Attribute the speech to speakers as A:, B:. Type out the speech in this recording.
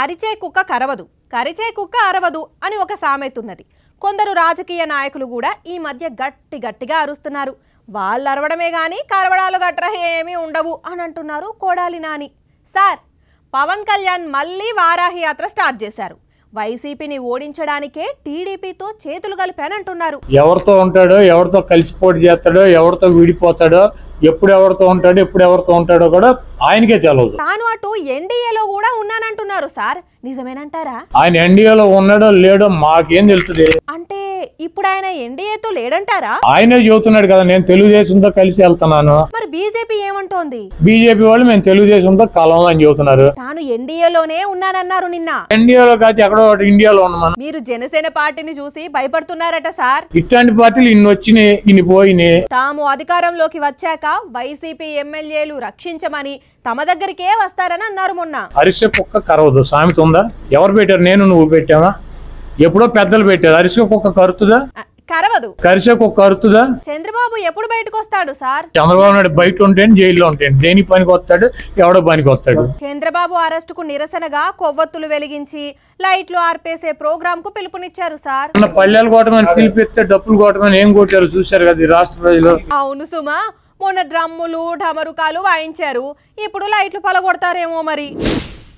A: అరిచే కుక్క కరవదు కరిచే కుక్క అరవదు అని ఒక సామెతున్నది కొందరు రాజకీయ నాయకులు కూడా ఈ మధ్య గట్టి గట్టిగా అరుస్తున్నారు వాళ్ళు అరవడమే కానీ కరవడాలు గట్రా ఏమీ ఉండవు అని అంటున్నారు కోడాలి నాని సార్ పవన్ కళ్యాణ్ మళ్ళీ వారాహి యాత్ర స్టార్ట్ చేశారు వైసీపీని ఓడించడానికే టీడీపీతో చేతులు కలిపానంటున్నారు
B: ఎవరితో ఉంటాడో ఎవరితో కలిసి పోటీ చేస్తాడో ఎవరితో విడిపోతాడో ఎప్పుడు ఎవరితో ఉంటాడో ఎప్పుడు ఎవరితో ఉంటాడో కూడా ఆయనకే తెలియదు
A: తాను అటు ఎన్డీఏలో కూడా ఉన్నానంటున్నారు సార్ నిజమేనంటారా
B: ఆయన ఎన్డీఏలో ఉన్నాడో లేడో మాకేం తెలుస్తుంది అంటే
A: ఇప్పుడు ఆయన ఎన్డీఏతో లేడంటారా
B: ఆయనే చెబుతున్నాడు కదా నేను తెలుగుదేశంతో కలిసి వెళ్తున్నాను
A: మరి బీజేపీ అంటోంది
B: బీజేపీ వాళ్ళు మేము తెలుగుదేశంతో కలం అని చెబుతున్నారు
A: తాను ఎన్డీఏలోనే ఉన్నానన్నారు నిన్న
B: ఎన్డీఏలో కాదు ఎక్కడో ఒకటి ఇండియాలో ఉన్నాను
A: మీరు జనసేన పార్టీని చూసి భయపడుతున్నారట సార్
B: ఇట్లాంటి పార్టీలు ఇన్ని వచ్చినాయి ఇన్ని పోయినాయి
A: తాము అధికారంలోకి వచ్చాక వైసీపీ ఎమ్మెల్యేలు రక్షించమని తమ దగ్గరికే వస్తారని అన్నారు మొన్న
B: అరిసె కుక్క కరవదు సామెత ఉందా ఎవరు పెట్టారు నేను నువ్వు పెట్టావా ఎప్పుడో పెద్దలు పెట్టారు అరిసె కుక్క కరుతుందా కరవదు కరిచకు కరుతుదా
A: చంద్రబాబు ఎప్పుడు బయటకు వస్తాడు సార్
B: చంద్రబాబు నాయుడు బయట ఉంటే జైల్లో ఉంటే దేని పనికి వస్తాడు ఎవడో పనికి వస్తాడు
A: చంద్రబాబు అరెస్ట్ కు నిరసనగా కొవ్వొత్తులు వెలిగించి లైట్లు ఆర్పేసే ప్రోగ్రామ్ కు పిలుపునిచ్చారు సార్
B: పల్లెలు కోటమని పిలిపిస్తే డబ్బులు కోటమని ఏం కొట్టారు చూశారు కదా రాష్ట్ర ప్రజలు
A: అవును సుమా మొన్న డ్రమ్ములు ఢమరుకాలు వాయించారు ఇప్పుడు లైట్లు పలగొడతారేమో మరి